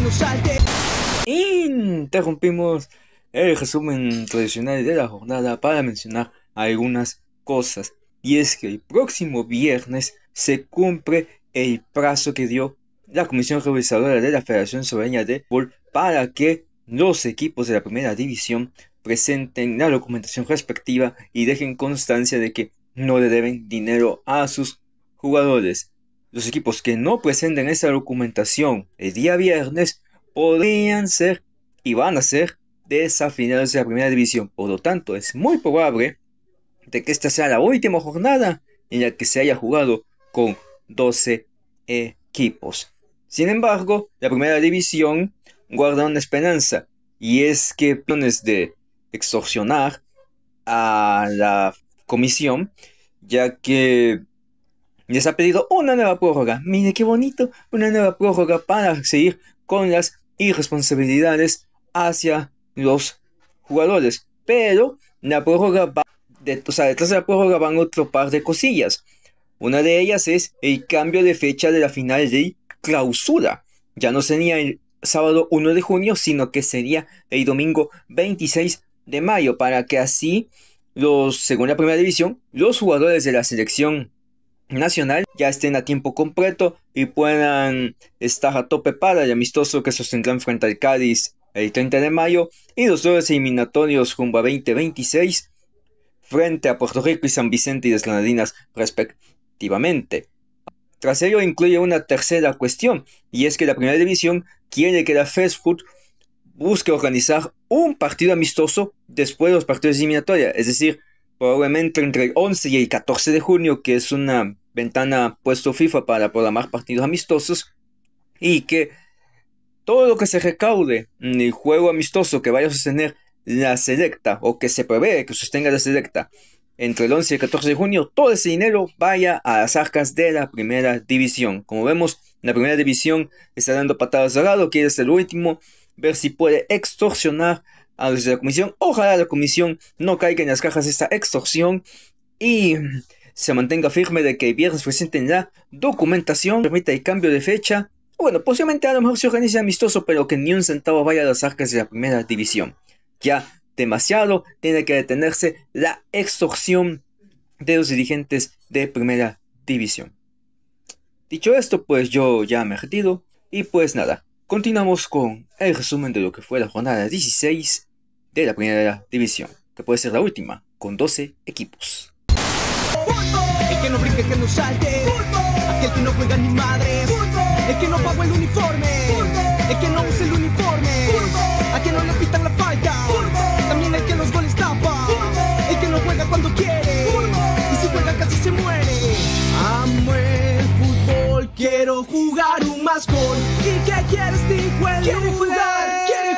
nos salte. Interrumpimos el resumen tradicional de la jornada para mencionar algunas cosas. Y es que el próximo viernes se cumple el plazo que dio la Comisión Revisadora de la Federación Soberana de Fútbol para que los equipos de la primera división presenten la documentación respectiva y dejen constancia de que no le deben dinero a sus jugadores. Los equipos que no presenten esa documentación el día viernes podrían ser y van a ser desafinados de la primera división. Por lo tanto, es muy probable de que esta sea la última jornada en la que se haya jugado con 12 equipos. Sin embargo, la primera división guarda una esperanza y es que planes de extorsionar a la comisión, ya que les ha pedido una nueva prórroga. Mire qué bonito, una nueva prórroga para seguir con las irresponsabilidades hacia los jugadores. Pero la prórroga va, de, detrás de la prórroga van otro par de cosillas. Una de ellas es el cambio de fecha de la final de clausura. Ya no sería el sábado 1 de junio, sino que sería el domingo 26 de mayo, para que así, los, según la primera división, los jugadores de la selección nacional ya estén a tiempo completo y puedan estar a tope para el amistoso que sostendrán frente al Cádiz el 30 de mayo y los dos eliminatorios rumbo a 2026 frente a Puerto Rico y San Vicente y las Granadinas respectivamente. Tras ello incluye una tercera cuestión y es que la primera división quiere que la Facebook busque organizar un partido amistoso después de los partidos eliminatorios, es decir, probablemente entre el 11 y el 14 de junio, que es una ventana puesto FIFA para programar partidos amistosos y que todo lo que se recaude en el juego amistoso que vaya a sostener la selecta o que se prevé que sostenga la selecta entre el 11 y el 14 de junio, todo ese dinero vaya a las arcas de la primera división. Como vemos, la primera división está dando patadas al lado, quiere ser el último, ver si puede extorsionar a la comisión. Ojalá la comisión no caiga en las cajas de esta extorsión y se mantenga firme de que viernes presenten la documentación, permita el cambio de fecha, bueno, posiblemente a lo mejor se organice amistoso, pero que ni un centavo vaya a las arcas de la primera división. Ya demasiado tiene que detenerse la extorsión de los dirigentes de primera división. Dicho esto, pues yo ya me retiro y pues nada, continuamos con el resumen de lo que fue la jornada 16 de la primera división, que puede ser la última, con 12 equipos no brinque, que no salte. Aquel que no juega ni madre. Fútbol. El que no pagó el uniforme. Fútbol. que no usa el uniforme. A quien no le pita la falta. También el que los goles tapa. El que no juega cuando quiere. Y si juega casi se muere. Amo el fútbol, quiero jugar un más gol. ¿Y qué quieres, te el jugar.